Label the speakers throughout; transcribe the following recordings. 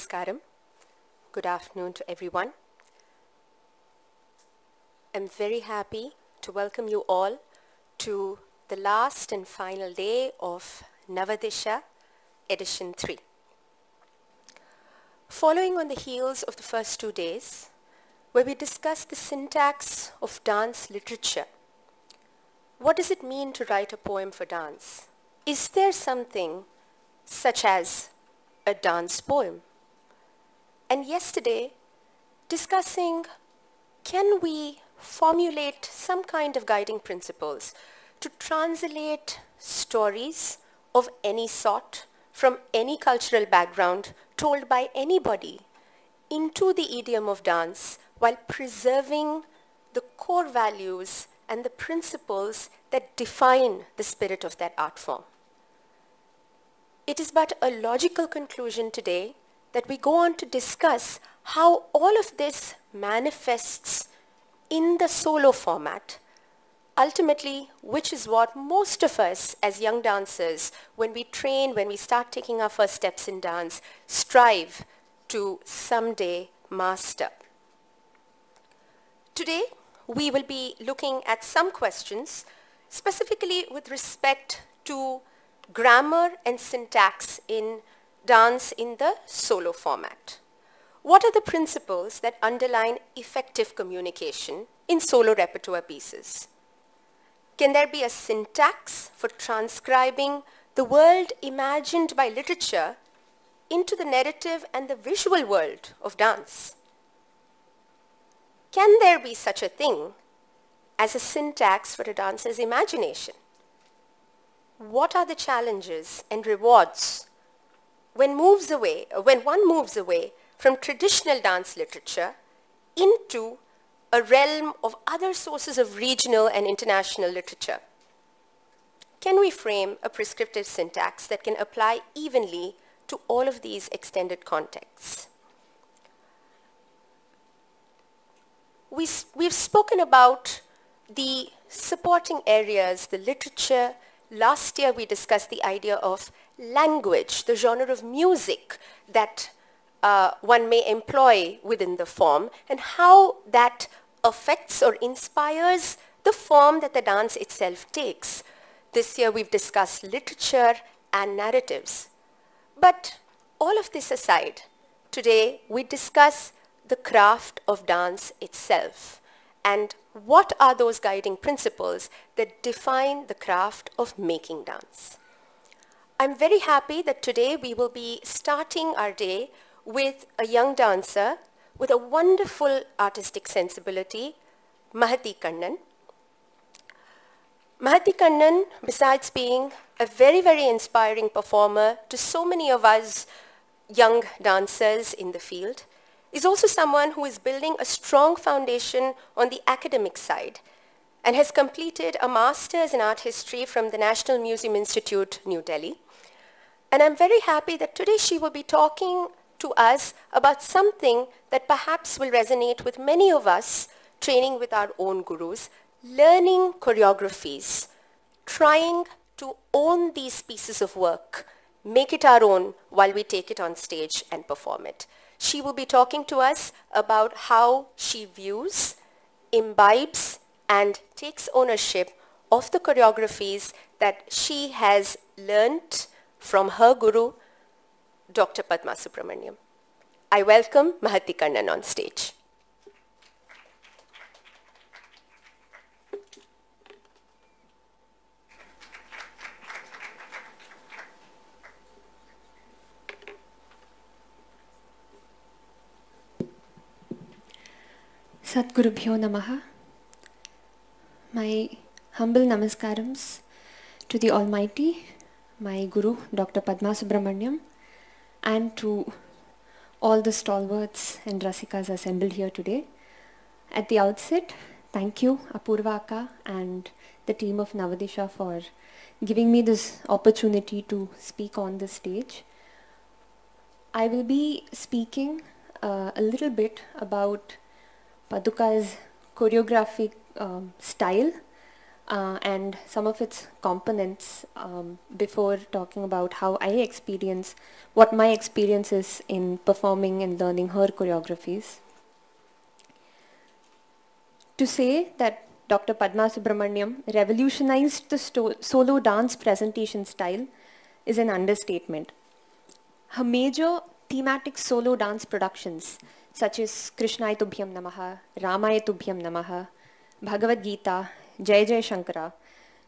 Speaker 1: Namaskaram. Good afternoon to everyone. I'm very happy to welcome you all to the last and final day of Navadisha edition 3. Following on the heels of the first two days where we discussed the syntax of dance literature. What does it mean to write a poem for dance? Is there something such as a dance poem? and yesterday discussing can we formulate some kind of guiding principles to translate stories of any sort from any cultural background told by anybody into the idiom of dance while preserving the core values and the principles that define the spirit of that art form. It is but a logical conclusion today that we go on to discuss how all of this manifests in the solo format. Ultimately, which is what most of us as young dancers, when we train, when we start taking our first steps in dance, strive to someday master. Today, we will be looking at some questions specifically with respect to grammar and syntax in dance in the solo format. What are the principles that underline effective communication in solo repertoire pieces? Can there be a syntax for transcribing the world imagined by literature into the narrative and the visual world of dance? Can there be such a thing as a syntax for a dancer's imagination? What are the challenges and rewards when moves away, uh, when one moves away from traditional dance literature into a realm of other sources of regional and international literature? Can we frame a prescriptive syntax that can apply evenly to all of these extended contexts? We, we've spoken about the supporting areas, the literature, last year we discussed the idea of language, the genre of music that uh, one may employ within the form and how that affects or inspires the form that the dance itself takes. This year we've discussed literature and narratives. But all of this aside, today we discuss the craft of dance itself and what are those guiding principles that define the craft of making dance. I'm very happy that today we will be starting our day with a young dancer with a wonderful artistic sensibility, Mahati Kannan. Mahati Kannan, besides being a very, very inspiring performer to so many of us young dancers in the field, is also someone who is building a strong foundation on the academic side and has completed a master's in art history from the National Museum Institute, New Delhi. And I'm very happy that today she will be talking to us about something that perhaps will resonate with many of us training with our own gurus, learning choreographies, trying to own these pieces of work, make it our own while we take it on stage and perform it. She will be talking to us about how she views, imbibes and takes ownership of the choreographies that she has learnt from her guru, Dr. Padma Subramaniam. I welcome Mahati Kannan on stage.
Speaker 2: Sadgurubhyo Namaha. My humble namaskarams to the Almighty, my Guru, Dr. Padma Subramanyam, and to all the stalwarts and rasikas assembled here today. At the outset, thank you Apurvaka and the team of Navadisha for giving me this opportunity to speak on the stage. I will be speaking uh, a little bit about Paduka's choreographic um, style uh, and some of its components um, before talking about how I experience, what my experience is in performing and learning her choreographies. To say that Dr. Padma Subramanyam revolutionized the solo dance presentation style is an understatement. Her major thematic solo dance productions such as Krishnaya Tubhyam Namaha, Ramaya Tubhyam Namaha, Bhagavad Gita, Jai Jai Shankara,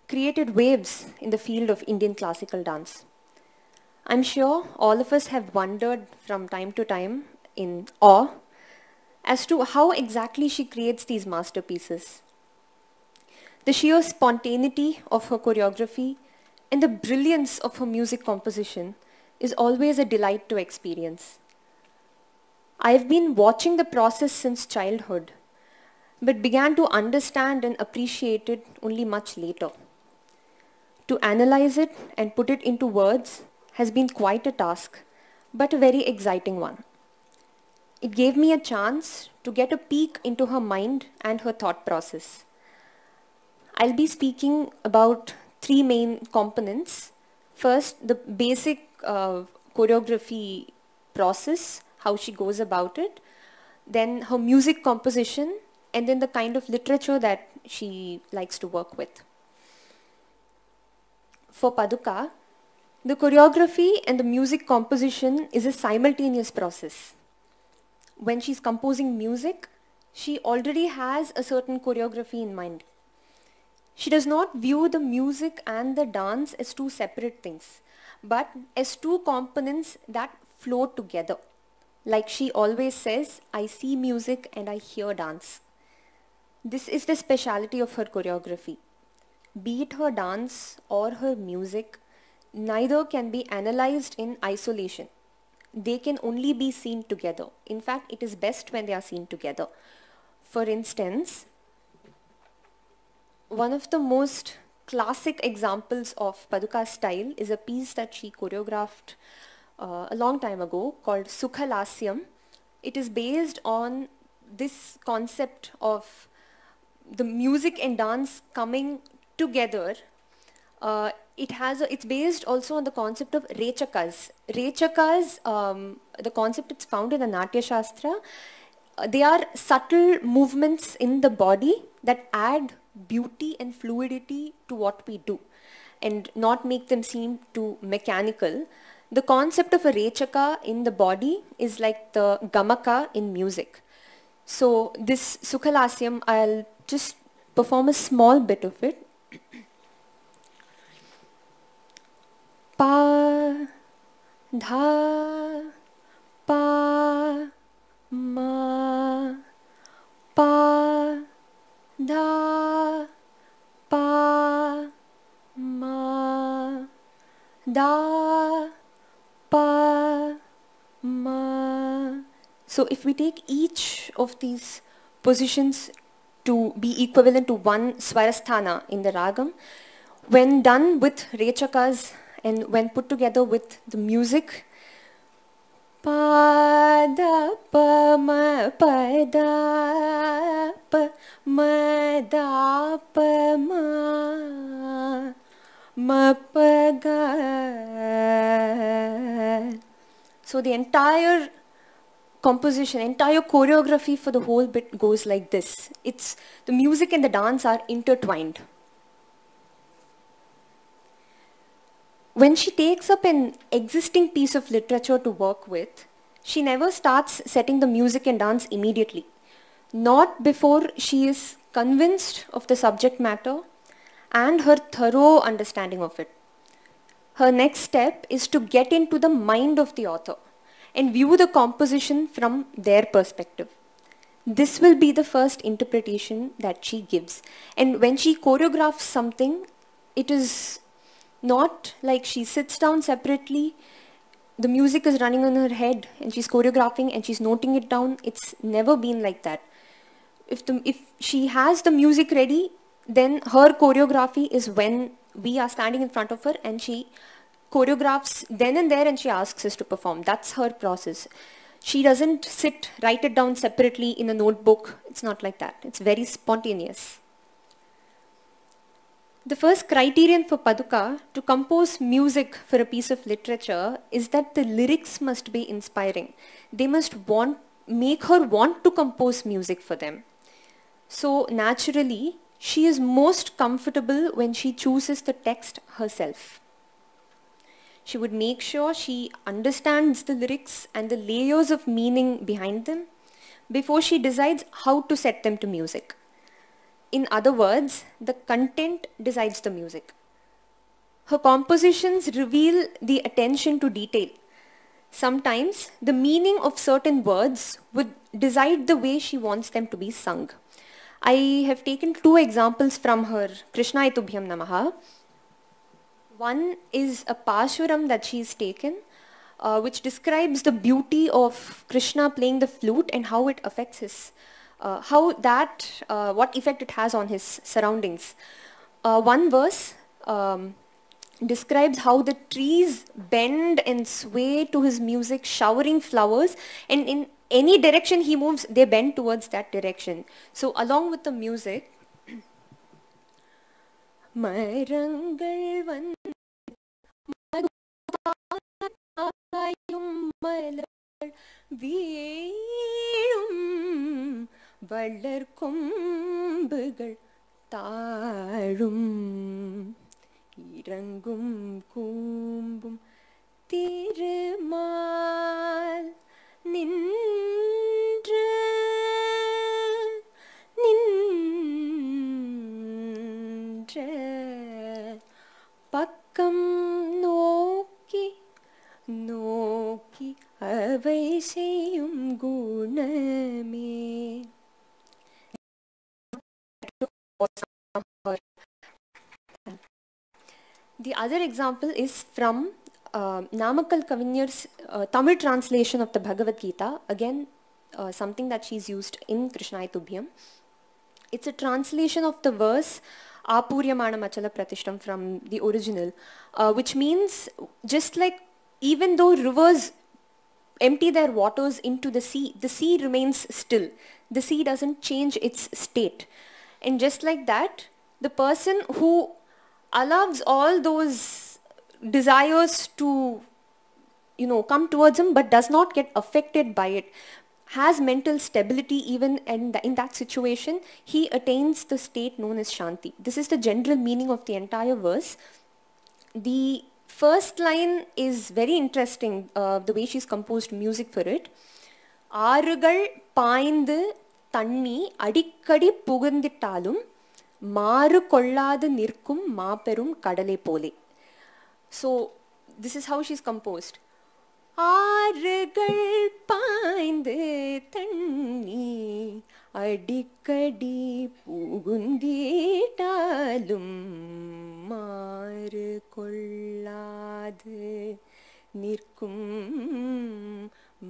Speaker 2: created waves in the field of Indian classical dance. I'm sure all of us have wondered from time to time in awe as to how exactly she creates these masterpieces. The sheer spontaneity of her choreography and the brilliance of her music composition is always a delight to experience. I've been watching the process since childhood, but began to understand and appreciate it only much later. To analyze it and put it into words has been quite a task, but a very exciting one. It gave me a chance to get a peek into her mind and her thought process. I'll be speaking about three main components. First, the basic uh, choreography process, how she goes about it, then her music composition, and then the kind of literature that she likes to work with. For Paduka, the choreography and the music composition is a simultaneous process. When she's composing music, she already has a certain choreography in mind. She does not view the music and the dance as two separate things, but as two components that flow together. Like she always says, I see music and I hear dance. This is the speciality of her choreography. Be it her dance or her music, neither can be analyzed in isolation. They can only be seen together. In fact, it is best when they are seen together. For instance, one of the most classic examples of Paduka's style is a piece that she choreographed uh, a long time ago called Sukhalasyam. It is based on this concept of the music and dance coming together. Uh, it has a, it's based also on the concept of rechakas. Rechakas, um, the concept it's found in the Natya Shastra. Uh, they are subtle movements in the body that add beauty and fluidity to what we do and not make them seem too mechanical. The concept of a rechaka in the body is like the gamaka in music. So this Sukhalasyam, I'll just perform a small bit of it. pa, dha, pa, ma, pa, dha, pa, ma, da, So if we take each of these positions to be equivalent to one Swarasthana in the Ragam, when done with Rechakas and when put together with the music, Pada pa ma pa ma da pa ma ma pa ga. So the entire composition, entire choreography for the whole bit goes like this. It's the music and the dance are intertwined. When she takes up an existing piece of literature to work with, she never starts setting the music and dance immediately. Not before she is convinced of the subject matter and her thorough understanding of it. Her next step is to get into the mind of the author and view the composition from their perspective. This will be the first interpretation that she gives. And when she choreographs something, it is not like she sits down separately, the music is running in her head and she's choreographing and she's noting it down. It's never been like that. If, the, if she has the music ready, then her choreography is when we are standing in front of her and she choreographs then and there and she asks us to perform. That's her process. She doesn't sit, write it down separately in a notebook. It's not like that. It's very spontaneous. The first criterion for Paduka to compose music for a piece of literature is that the lyrics must be inspiring. They must want, make her want to compose music for them. So naturally, she is most comfortable when she chooses the text herself. She would make sure she understands the lyrics and the layers of meaning behind them before she decides how to set them to music. In other words, the content decides the music. Her compositions reveal the attention to detail. Sometimes the meaning of certain words would decide the way she wants them to be sung. I have taken two examples from her Krishna Itubhyam Namaha. One is a Pashuram that she's taken, uh, which describes the beauty of Krishna playing the flute and how it affects his, uh, how that, uh, what effect it has on his surroundings. Uh, one verse um, describes how the trees bend and sway to his music, showering flowers, and in any direction he moves, they bend towards that direction. So along with the music, மரங்கள் காயும் மலர் வீழும் வளர் கொம்புகள் தாழும் இறங்கும் கூம்பும் திருமால் நின்று நின்ற பக்கம் നോക്കി അவை செய்யும் குணமே The other example is from uh, Namakkal Kavinyar's uh, Tamil translation of the Bhagavad Gita. Again, uh, something that she's used in Krishnayatubhyam. It's a translation of the verse Apuryamana Machala Pratishtam from the original, uh, which means just like even though rivers empty their waters into the sea, the sea remains still. The sea doesn't change its state. And just like that, the person who allows all those desires to, you know, come towards him but does not get affected by it, has mental stability even in, the, in that situation, he attains the state known as Shanti. This is the general meaning of the entire verse. The first line is very interesting, uh, the way she's composed music for it. Arugal paindu tanni adikkadi pugandittalum maru kolladu nirkum maperum kadale pole. So, this is how she's composed. Arugal paindu tanni adikkadi pugandittalum மாறு கொள்ளாது நிற்கும்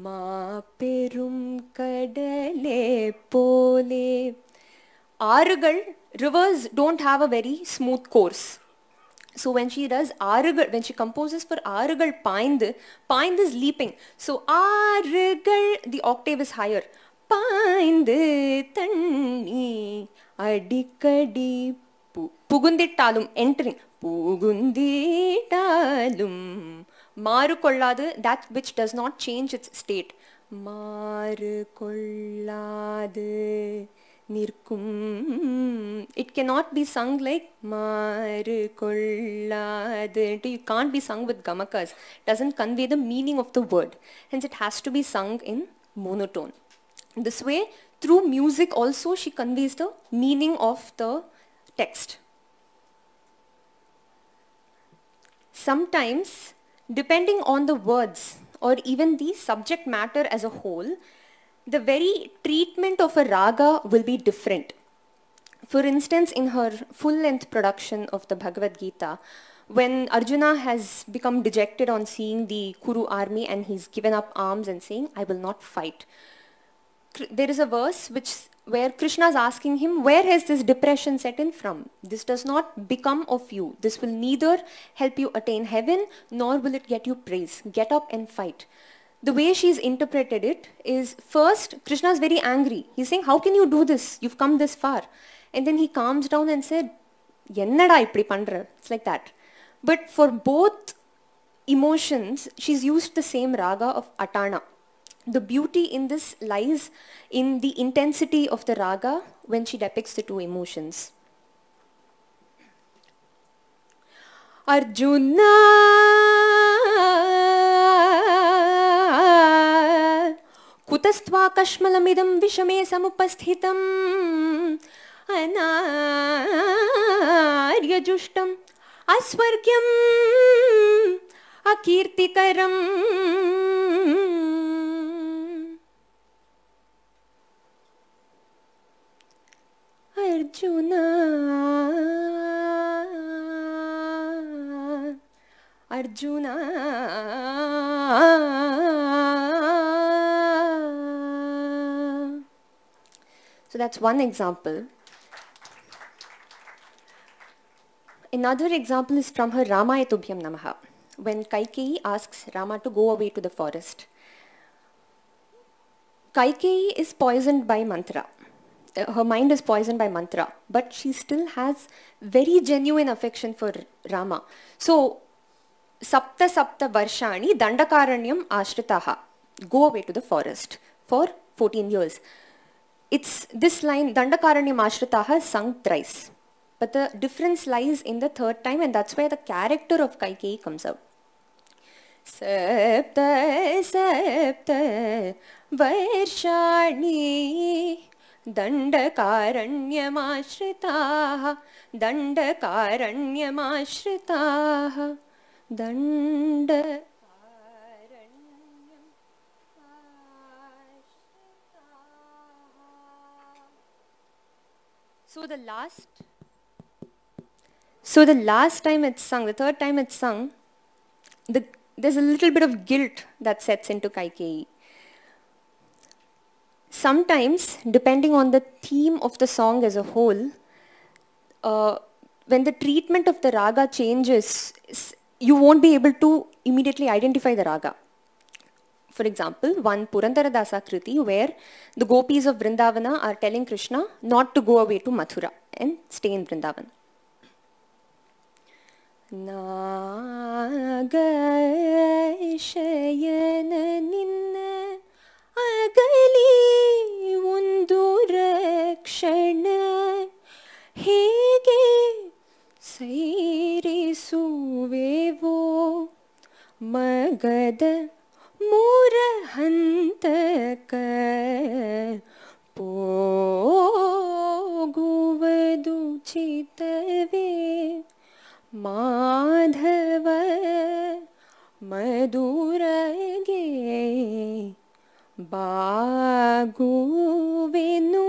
Speaker 2: மாபெரும் கடலே போலே ஆறுகள் rivers don't have a very smooth course. So when she does Arugal, when she composes for Arugal Paindu, Paindu is leaping. So Arugal, the octave is higher. Paindu Tanni Adikadi புகுந்திட்டாலும் entering புகுந்திட்டாலும் மாறு கொள்ளாது that which does not change its state மாறு கொள்ளாது நிற்கும் it can not be sung like மாறு கொள்ளாது you can't be sung with gamakas doesn't convey the meaning of the word hence it has to be sung in monotone this way through music also she conveys the meaning of the text Sometimes, depending on the words or even the subject matter as a whole, the very treatment of a raga will be different. For instance, in her full-length production of the Bhagavad Gita, when Arjuna has become dejected on seeing the Kuru army and he's given up arms and saying, I will not fight there is a verse which where Krishna is asking him, where has this depression set in from? This does not become of you. This will neither help you attain heaven, nor will it get you praise. Get up and fight. The way she's interpreted it is first, Krishna is very angry. He's saying, how can you do this? You've come this far. And then he calms down and said, Yennada ipri pandra. It's like that. But for both emotions, she's used the same raga of atana. The beauty in this lies in the intensity of the raga when she depicts the two emotions. Arjuna Kutastva Kashmalamidam Vishame Samupasthitam Anaryajushtam Aswargyam Akirtikaram Arjuna, Arjuna So that's one example. Another example is from her Rama Tubhyam Namaha, when Kaikeyi asks Rama to go away to the forest. Kaikeyi is poisoned by mantra. Uh, her mind is poisoned by mantra, but she still has very genuine affection for Rama. So, Sapta Sapta Varshani Dandakaranyam Ashritaha. Go away to the forest for 14 years. It's this line, Dandakaranyam Ashritaha sung thrice. But the difference lies in the third time and that's where the character of Kaikeyi comes out. Sapta Sapta Varshani दण्डकारण्यमाश्रिताः दण्डकारण्यमाश्रिताः दण्ड So the last, so the last time it's sung, the third time it's sung, the, there's a little bit of guilt that sets into Kaikeyi. Sometimes, depending on the theme of the song as a whole, uh, when the treatment of the raga changes, you won't be able to immediately identify the raga. For example, one Purandaradasa Kriti where the gopis of Vrindavana are telling Krishna not to go away to Mathura and stay in Vrindavan. ಶರಣ गे सैरि ಮಗದ ಮೂರ ಹಂತಕ ಪೋಗುವುದು गुवदुचितवे ಮಾಧವ ಮಧುರಗೆ ಬಾಗುವೆನು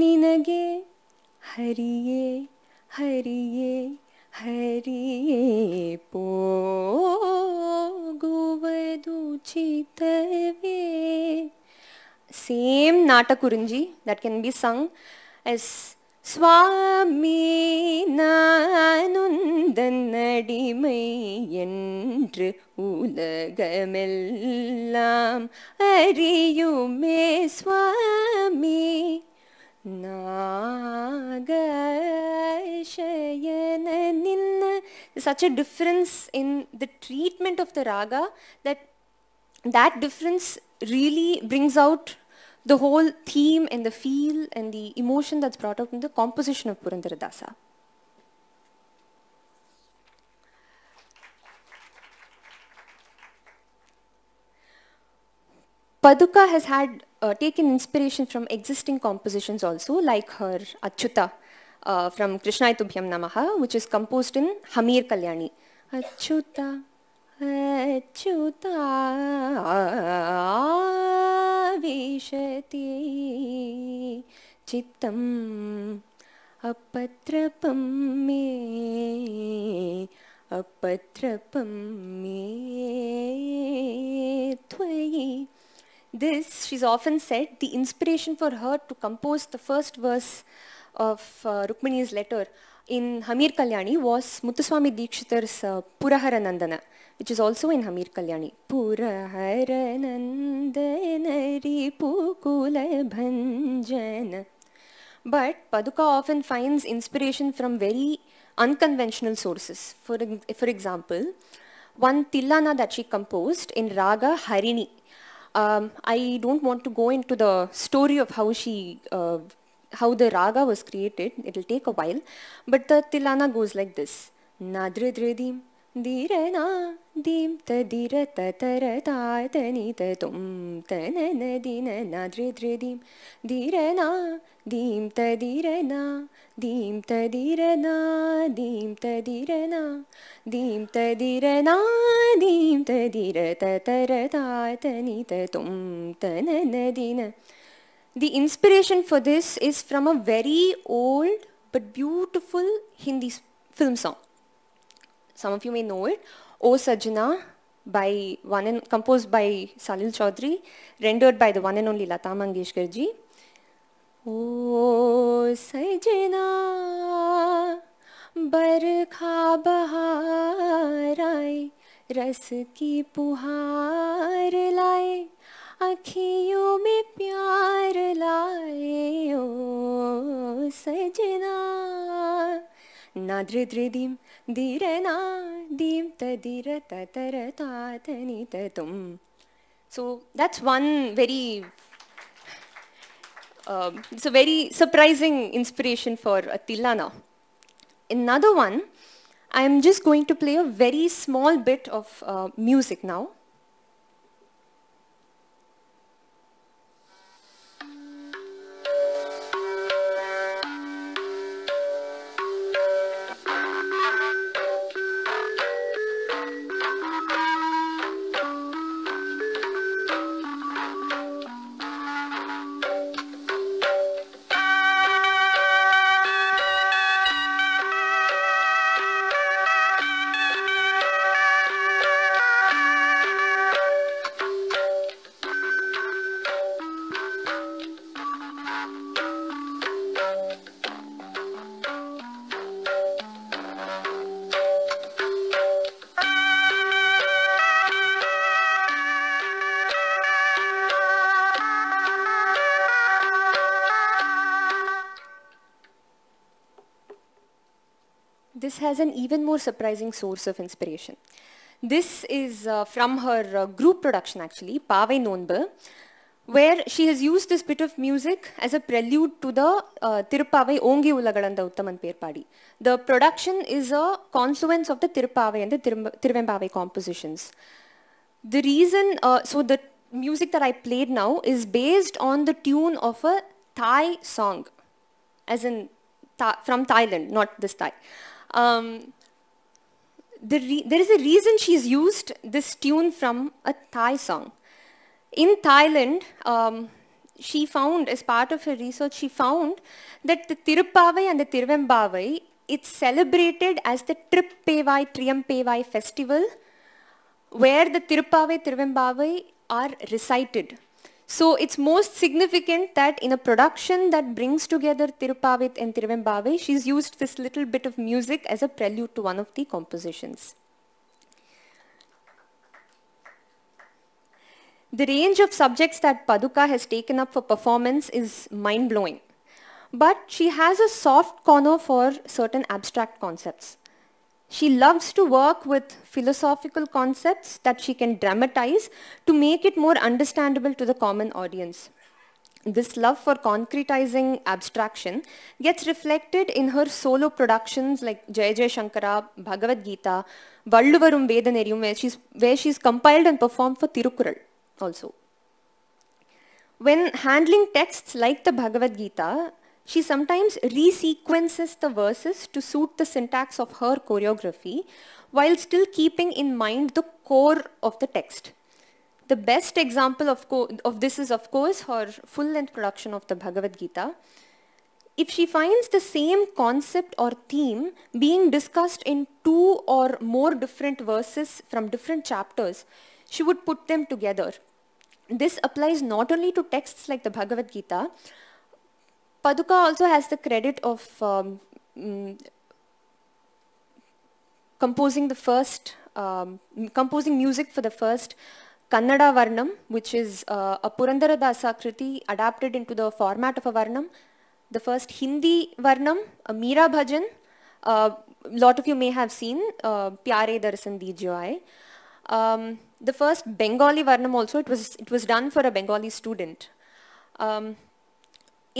Speaker 2: ನಿನಗೆ ಹರಿಯೇ ಹರಿಯೇ ಹರಿಯೇ ಪೋಗುವುದು ಚಿತವೇ same Natakurinji that can be sung as சுவாமி நானுந்தன்னடிமை என்று உலகமெல்லாம் அறியுமே சுவாமி There's such a difference in the treatment of the raga that that difference really brings out the whole theme and the feel and the emotion that's brought out in the composition of Purandaradasa. Paduka has had uh, taken inspiration from existing compositions also, like her Achyuta uh, from Krishnayatubhyam Namaha, which is composed in Hamir Kalyani. Achyuta, Achyuta, Avishati, Chittam, Apatrapamme, Apatrapamme, Thvayi. This, she's often said, the inspiration for her to compose the first verse of uh, Rukmini's letter in Hamir Kalyani was Muthuswami Dikshitar's uh, Nandana, which is also in Hamir Kalyani. Puraharanandanari Pukula Bhanjana. But Paduka often finds inspiration from very unconventional sources. For, for example, one Tillana that she composed in Raga Harini, um, I don't want to go into the story of how she, uh, how the raga was created. It'll take a while, but the tilana goes like this: Nadre dredim, dire na dim ta dire ta tara ta te ni te tum te ne ne di na nadre dredim, dire na dim ta dire na. Dim tadirana, dim tadirana, dim tadirana, dim tadira tatarata tanita tum tananadina. The inspiration for this is from a very old but beautiful Hindi film song. Some of you may know it. O Sajna by one and composed by Salil Chaudhary, rendered by the one and only Lata Mangeshkar ji. ओ सजना बरखा बहार आए रस की पुहार लाए अखियों में प्यार लाए ओ सजना नादृदृदिं दीम तदिर ततर तातनि तुम so that's one very um, it's a very surprising inspiration for Now, Another one, I'm just going to play a very small bit of uh, music now. has an even more surprising source of inspiration. This is uh, from her uh, group production actually, Pavai Nonbu, where she has used this bit of music as a prelude to the uh, Ongi Ulagadanda Uttaman Perpadi. The production is a confluence of the Tirupavai and the Tiruvempavai compositions. The reason, uh, so the music that I played now is based on the tune of a Thai song, as in from Thailand, not this Thai. Um, the there is a reason she's used this tune from a Thai song. In Thailand, um, she found, as part of her research, she found that the Tirupavai and the Tiruvembavai, it's celebrated as the Trippavai, Triumpavai festival, where the Tirupavai, Tiruvembavai are recited so it's most significant that in a production that brings together Tirupavit and Tiruvembave, she's used this little bit of music as a prelude to one of the compositions. The range of subjects that Paduka has taken up for performance is mind-blowing. But she has a soft corner for certain abstract concepts. She loves to work with philosophical concepts that she can dramatize to make it more understandable to the common audience. This love for concretizing abstraction gets reflected in her solo productions like Jay Jay Shankara, Bhagavad Gita, Valluvarum Vedanerium, where she's, where she's compiled and performed for Tirukural also. When handling texts like the Bhagavad Gita, she sometimes resequences the verses to suit the syntax of her choreography while still keeping in mind the core of the text. The best example of, of this is, of course, her full-length production of the Bhagavad Gita. If she finds the same concept or theme being discussed in two or more different verses from different chapters, she would put them together. This applies not only to texts like the Bhagavad Gita, Paduka also has the credit of um, mm, composing the first, um, composing music for the first Kannada Varnam, which is uh, a Purandaradasa Kriti adapted into the format of a Varnam. The first Hindi Varnam, a Meera Bhajan, a uh, lot of you may have seen, uh, Pyare Darsan Dijoai. Um, the first Bengali Varnam also, it was, it was done for a Bengali student. Um,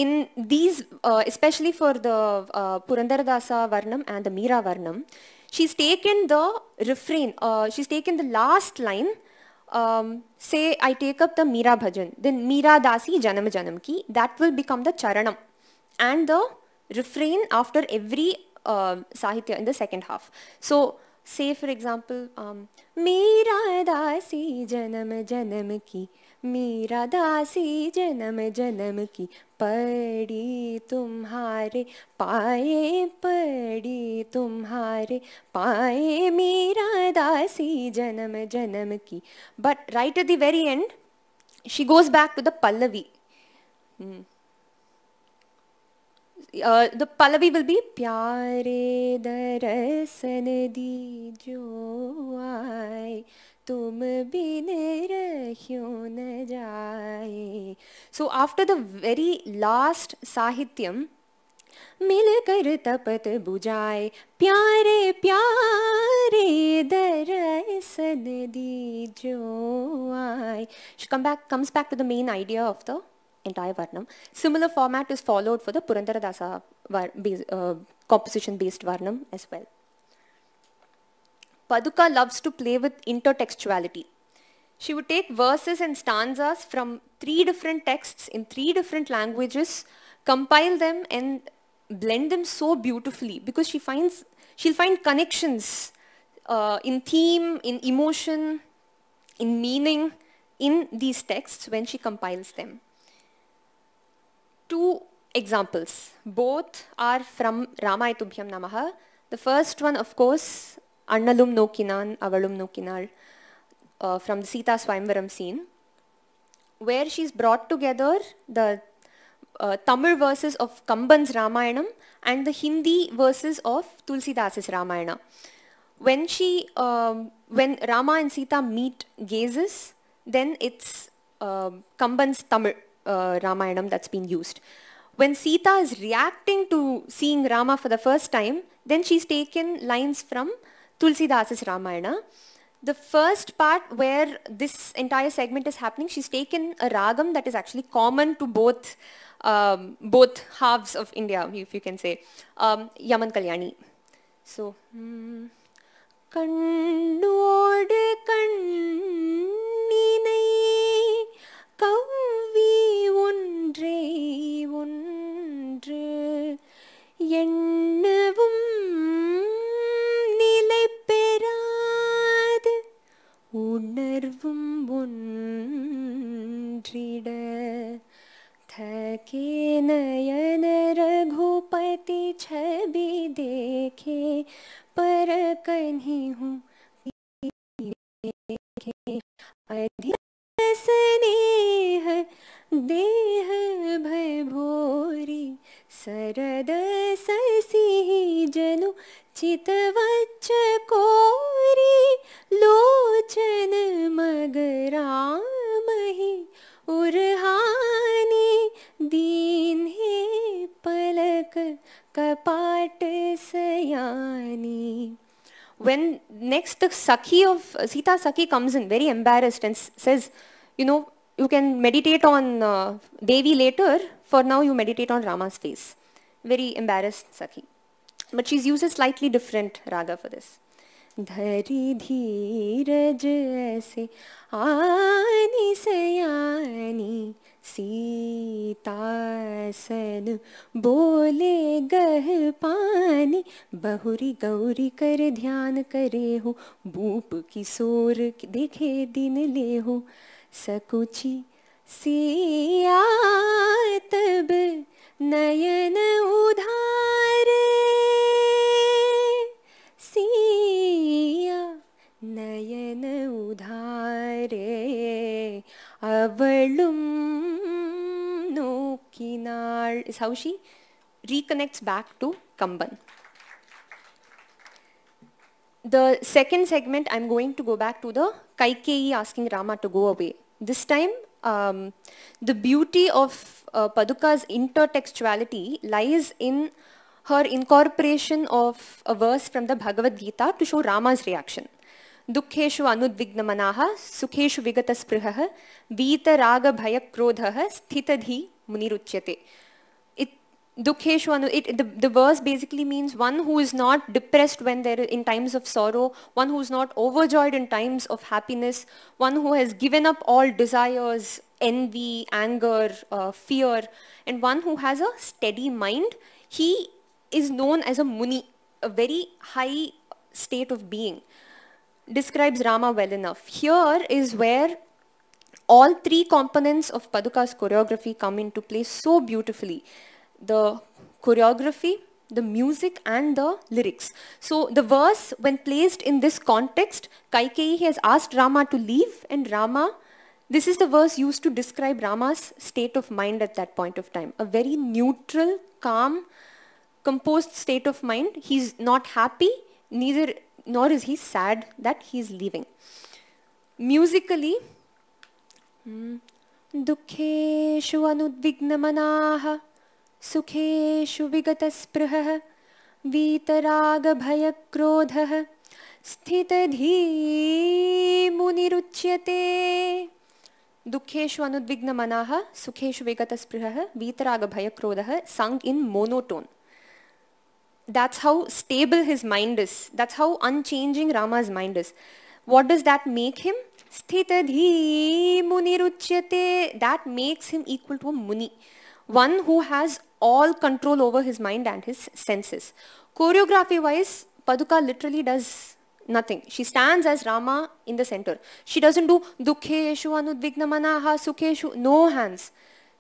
Speaker 2: in these, uh, especially for the uh, Purandaradasa Varnam and the Meera Varnam, she's taken the refrain, uh, she's taken the last line, um, say I take up the Meera Bhajan, then Meera Dasi Janam Janam Ki, that will become the Charanam and the refrain after every uh, Sahitya in the second half. So say for example um, मेरा दासी जन्म जन्म की मेरा दासी जन्म जन्म की पड़ी तुम्हारे पाए पड़ी तुम्हारे पाए मेरा दासी जन्म जन्म की but right at the very end she goes back to the pallavi the pallavi will be प्यारे दरसन दी जो आए तुम भी रह्यो न जाए so after the very last साहित्यम मिल कर तपत बुझाए प्यारे प्यारे दर सन दी जो आए come back comes back to the main idea of the entire Varnam. Similar format is followed for the Purandaradasa uh, composition-based Varnam as well. Paduka loves to play with intertextuality. She would take verses and stanzas from three different texts in three different languages, compile them and blend them so beautifully because she finds, she'll find connections uh, in theme, in emotion, in meaning in these texts when she compiles them two examples. Both are from Ramayatubhyam Namaha. The first one, of course, Annalum Nokinan, Avalum Nokinal, uh, from the Sita Swamvaram scene, where she's brought together the uh, Tamil verses of Kamban's Ramayanam and the Hindi verses of Tulsidas's Ramayana. When she, um, when Rama and Sita meet gazes, then it's uh, Kamban's Tamil uh, Ramayanam that's been used. When Sita is reacting to seeing Rama for the first time, then she's taken lines from Tulsidas's Ramayana. The first part where this entire segment is happening, she's taken a ragam that is actually common to both um, both halves of India, if you can say, um, Yaman Kalyani. So, hmm. கவ்வி ஒன்றே ஒன்று எண்ணவும் நிலை பெறாது உணர்வும் ஒன்றிட थके नयन रघुपति छवि देखे पर कन्हीं हूँ अधिक Sakhi of, Sita Sakhi comes in very embarrassed and says, you know, you can meditate on uh, Devi later, for now you meditate on Rama's face. Very embarrassed Sakhi. But she's used a slightly different raga for this. सीतासन बोले गह पानी बहुरी गौरी कर ध्यान करे हो भूप की सोर देखे दिन ले हो सकुची सिया तब नयन उधार सिया नयन उधार अवलुम Kinal is how she reconnects back to Kamban. The second segment, I'm going to go back to the Kaikeyi asking Rama to go away. This time, um, the beauty of uh, Paduka's intertextuality lies in her incorporation of a verse from the Bhagavad Gita to show Rama's reaction. spriha, अनुद्विग्नमनाः सुखेषु विगतस्पृहः वीतरागभयक्रोधः sthitadhi muniruchyate. It, anu, it, the, the verse basically means one who is not depressed when there in times of sorrow, one who is not overjoyed in times of happiness, one who has given up all desires, envy, anger, uh, fear, and one who has a steady mind, he is known as a muni, a very high state of being describes Rama well enough. Here is where all three components of Paduka's choreography come into play so beautifully. The choreography, the music and the lyrics. So the verse, when placed in this context, Kaikeyi has asked Rama to leave and Rama, this is the verse used to describe Rama's state of mind at that point of time. A very neutral, calm, composed state of mind. He's not happy, neither nor is he sad that he's leaving. Musically, दुखेषु अनुद्विग्नमनाः सुखेषु विगतस्पृहः वीतरागभयक्रोधः स्थितधीमुनिरुच्यते दुःखेषु अनुद्विग्नमनाः सुखेषु विगतस्पृहः वीतरागभयक्रोधः sung in monotone that's how stable his mind is that's how unchanging Rama's mind is what does that make him Sthitadhi Muniruchyate. That makes him equal to a Muni. One who has all control over his mind and his senses. Choreography wise, Paduka literally does nothing. She stands as Rama in the center. She doesn't do dukheshu anudvignamanaha sukheshu. No hands.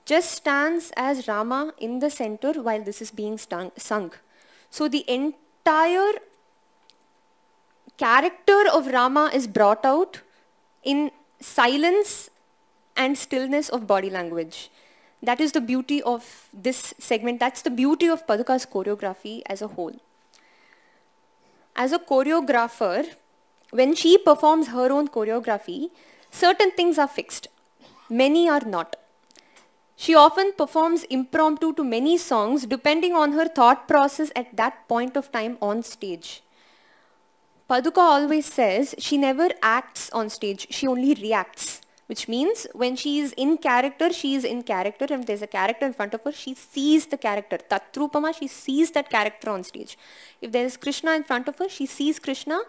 Speaker 2: Just stands as Rama in the center while this is being stung, sung. So the entire character of Rama is brought out in silence and stillness of body language. That is the beauty of this segment. That's the beauty of Paduka's choreography as a whole. As a choreographer, when she performs her own choreography, certain things are fixed. Many are not. She often performs impromptu to many songs depending on her thought process at that point of time on stage. Paduka always says she never acts on stage, she only reacts. Which means when she is in character, she is in character. If there's a character in front of her, she sees the character. Tatrupama, she sees that character on stage. If there is Krishna in front of her, she sees Krishna.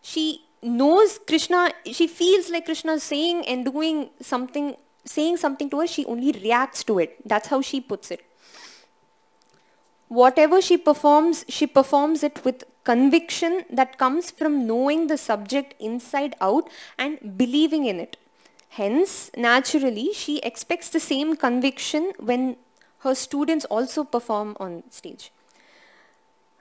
Speaker 2: She knows Krishna, she feels like Krishna is saying and doing something, saying something to her, she only reacts to it. That's how she puts it. Whatever she performs, she performs it with conviction that comes from knowing the subject inside out and believing in it. Hence, naturally, she expects the same conviction when her students also perform on stage.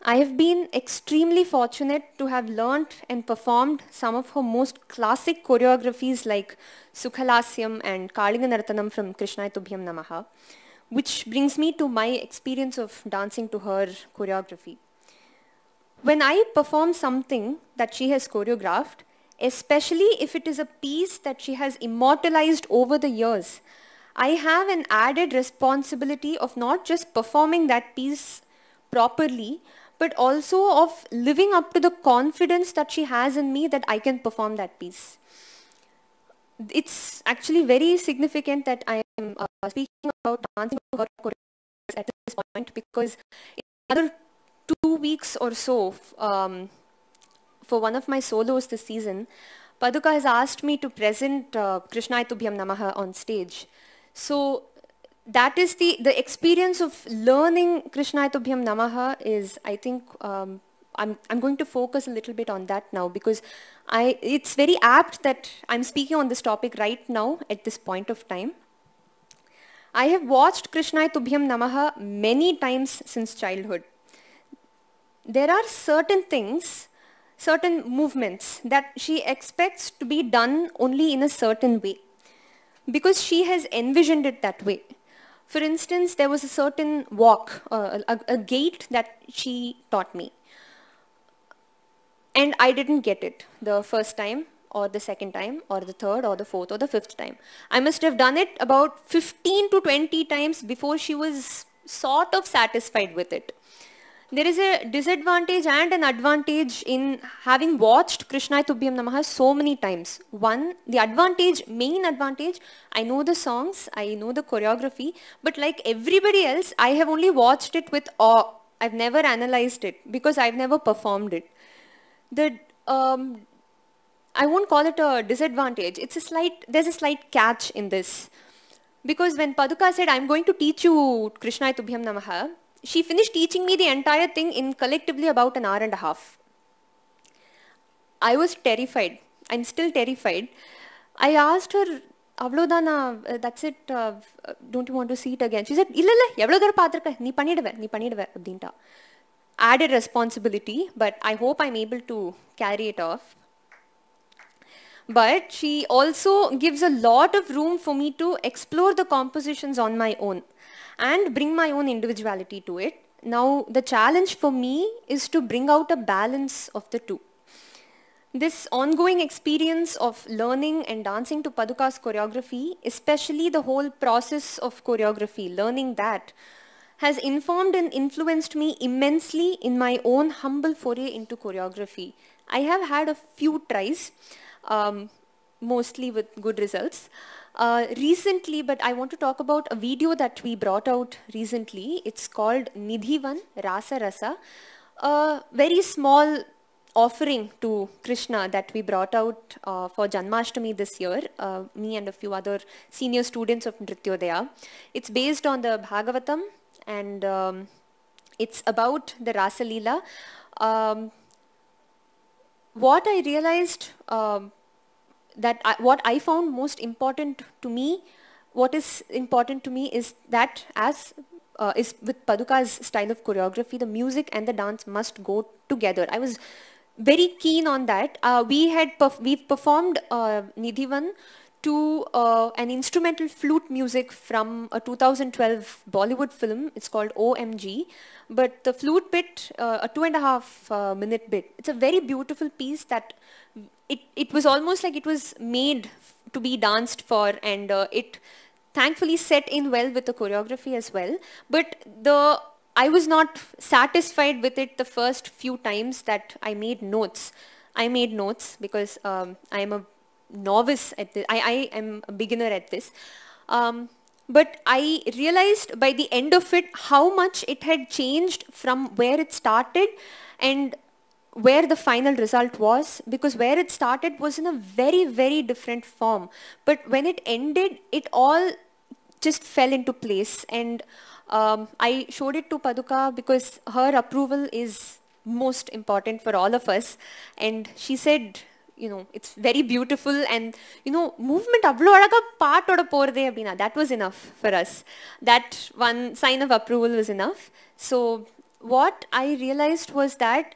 Speaker 2: I have been extremely fortunate to have learnt and performed some of her most classic choreographies like Sukhalasyam and Kalinganaratanam from Krishnayatubhyam Namaha, which brings me to my experience of dancing to her choreography. When I perform something that she has choreographed, especially if it is a piece that she has immortalized over the years, I have an added responsibility of not just performing that piece properly, but also of living up to the confidence that she has in me that I can perform that piece. It's actually very significant that I am uh, speaking about dancing to her at this point because in other weeks or so um, for one of my solos this season, Paduka has asked me to present uh, Krishnayatubhyam Namaha on stage. So that is the, the experience of learning Krishnayatubhyam Namaha is, I think, um, I'm, I'm going to focus a little bit on that now because I, it's very apt that I'm speaking on this topic right now at this point of time. I have watched Krishnayatubhyam Namaha many times since childhood there are certain things, certain movements that she expects to be done only in a certain way because she has envisioned it that way. For instance, there was a certain walk, uh, a, a gait that she taught me. And I didn't get it the first time or the second time or the third or the fourth or the fifth time. I must have done it about 15 to 20 times before she was sort of satisfied with it there is a disadvantage and an advantage in having watched Krishna Tubhyam Namaha so many times. One, the advantage, main advantage, I know the songs, I know the choreography, but like everybody else, I have only watched it with awe. I've never analyzed it because I've never performed it. The um, I won't call it a disadvantage. It's a slight, there's a slight catch in this. Because when Paduka said, I'm going to teach you Krishna Tubhyam Namaha, she finished teaching me the entire thing in collectively about an hour and a half. I was terrified. I'm still terrified. I asked her, அவ்வளோதானா that's uh, it uh, don't you want to see it again? She said, எவ்வளோ தடவை பார்த்துருக்க நீ பண்ணிடுவேன் நீ பண்ணிடுவேன் அப்படின்ட்டா Added responsibility, but I hope I'm able to carry it off. but she also gives a lot of room for me to explore the compositions on my own and bring my own individuality to it. Now the challenge for me is to bring out a balance of the two. This ongoing experience of learning and dancing to Paduka's choreography, especially the whole process of choreography, learning that, has informed and influenced me immensely in my own humble foray into choreography. I have had a few tries, um, mostly with good results. Uh, recently, but I want to talk about a video that we brought out recently. It's called Nidhivan Rasa Rasa, a very small offering to Krishna that we brought out uh, for Janmashtami this year, uh, me and a few other senior students of Nrityodaya. It's based on the Bhagavatam and um, it's about the Rasa Leela. Um, what I realized um, that I, what I found most important to me, what is important to me is that as uh, is with Paduka's style of choreography, the music and the dance must go together. I was very keen on that. Uh, we had perf we've performed uh, Nidhivan to uh, an instrumental flute music from a 2012 Bollywood film. It's called OMG. But the flute bit, uh, a two and a half uh, minute bit, it's a very beautiful piece that it, it was almost like it was made to be danced for and uh, it thankfully set in well with the choreography as well. But the I was not satisfied with it the first few times that I made notes. I made notes because um, I am a novice at this. I, I am a beginner at this. Um, but I realized by the end of it how much it had changed from where it started and where the final result was because where it started was in a very, very different form. But when it ended, it all just fell into place. And um, I showed it to Paduka because her approval is most important for all of us. And she said, you know, it's very beautiful and, you know, movement part, alaga paatoda poradhe abina. That was enough for us. That one sign of approval was enough. So what I realized was that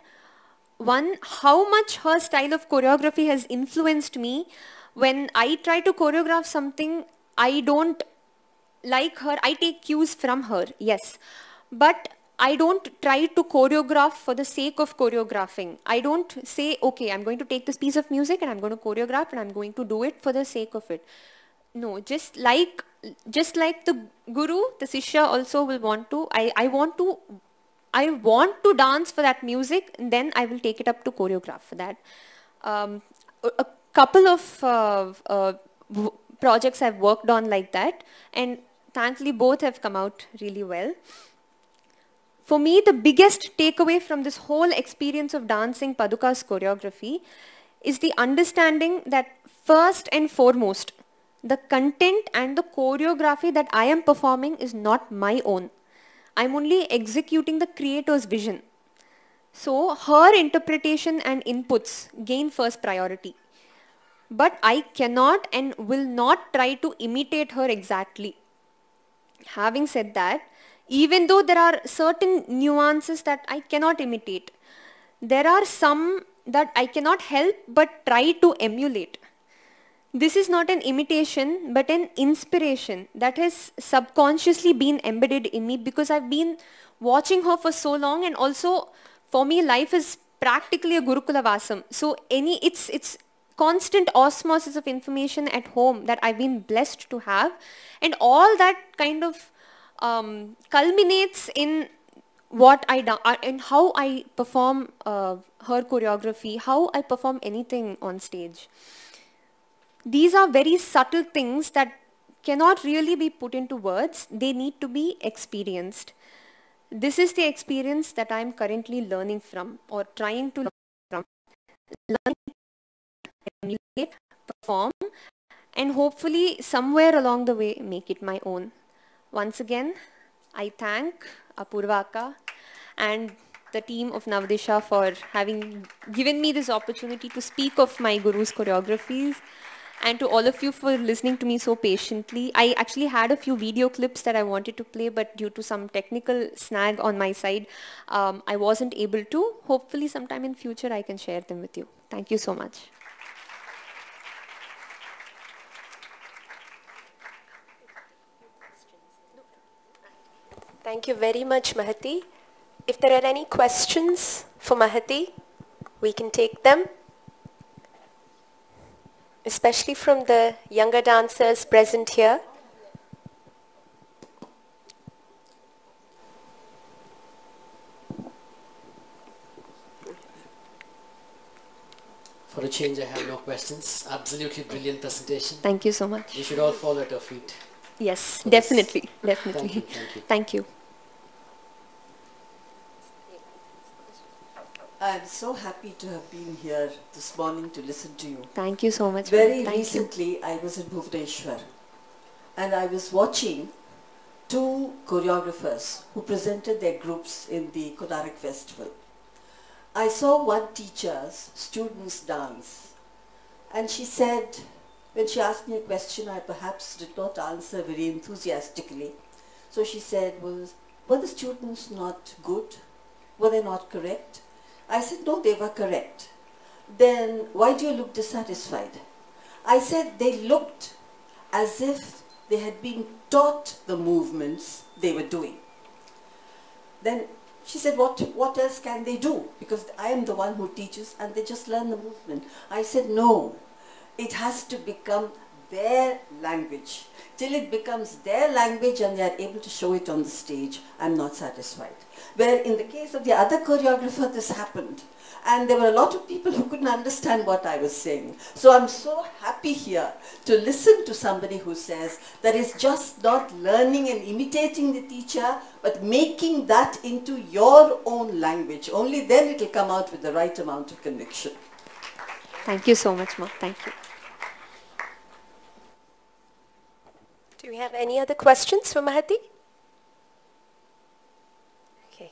Speaker 2: one, how much her style of choreography has influenced me. When I try to choreograph something, I don't like her. I take cues from her, yes. But I don't try to choreograph for the sake of choreographing. I don't say, okay, I'm going to take this piece of music and I'm going to choreograph and I'm going to do it for the sake of it. No, just like just like the guru, the Sishya also will want to, I, I want to I want to dance for that music, then I will take it up to choreograph for that. Um, a couple of uh, uh, projects I've worked on like that, and thankfully both have come out really well. For me, the biggest takeaway from this whole experience of dancing Paduka's choreography is the understanding that first and foremost, the content and the choreography that I am performing is not my own. I'm only executing the creator's vision. So her interpretation and inputs gain first priority. But I cannot and will not try to imitate her exactly. Having said that, even though there are certain nuances that I cannot imitate, there are some that I cannot help but try to emulate this is not an imitation but an inspiration that has subconsciously been embedded in me because I've been watching her for so long and also for me life is practically a Gurukulavasam. So any, it's, it's constant osmosis of information at home that I've been blessed to have and all that kind of um, culminates in what I do and uh, how I perform uh, her choreography, how I perform anything on stage. These are very subtle things that cannot really be put into words. They need to be experienced. This is the experience that I am currently learning from or trying to learn from. Learn, perform, and hopefully somewhere along the way make it my own. Once again, I thank Apurvaka and the team of Navdisha for having given me this opportunity to speak of my guru's choreographies and to all of you for listening to me so patiently. I actually had a few video clips that I wanted to play but due to some technical snag on my side, um, I wasn't able to. Hopefully sometime in future I can share them with you. Thank you so much.
Speaker 1: Thank you very much, Mahati. If there are any questions for Mahati, we can take them especially from the younger dancers present here.
Speaker 3: For a change, I have no questions. Absolutely brilliant presentation. Thank you so much. You should all fall at your feet.
Speaker 2: Yes, definitely, definitely. Thank you. Thank you. Thank you.
Speaker 3: I'm so happy to have been here this morning to listen to you. Thank you so much. Very recently, you. I was in Bhubaneswar and I was watching two choreographers who presented their groups in the Kodarak Festival. I saw one teacher's students dance and she said, when she asked me a question, I perhaps did not answer very enthusiastically. So she said, was, were the students not good? Were they not correct? I said, no, they were correct. Then why do you look dissatisfied? I said they looked as if they had been taught the movements they were doing. Then she said, what, what else can they do? Because I am the one who teaches and they just learn the movement. I said, no, it has to become their language. Till it becomes their language and they are able to show it on the stage, I'm not satisfied. Where in the case of the other choreographer, this happened. And there were a lot of people who couldn't understand what I was saying. So I'm so happy here to listen to somebody who says that it's just not learning and imitating the teacher, but making that into your own language. Only then it will come out with the right amount of conviction.
Speaker 2: Thank you so much, Ma. Thank you.
Speaker 1: Do we have any other questions for Mahati? Okay.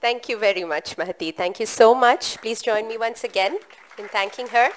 Speaker 1: Thank you very much, Mahati. Thank you so much. Please join me once again in thanking her.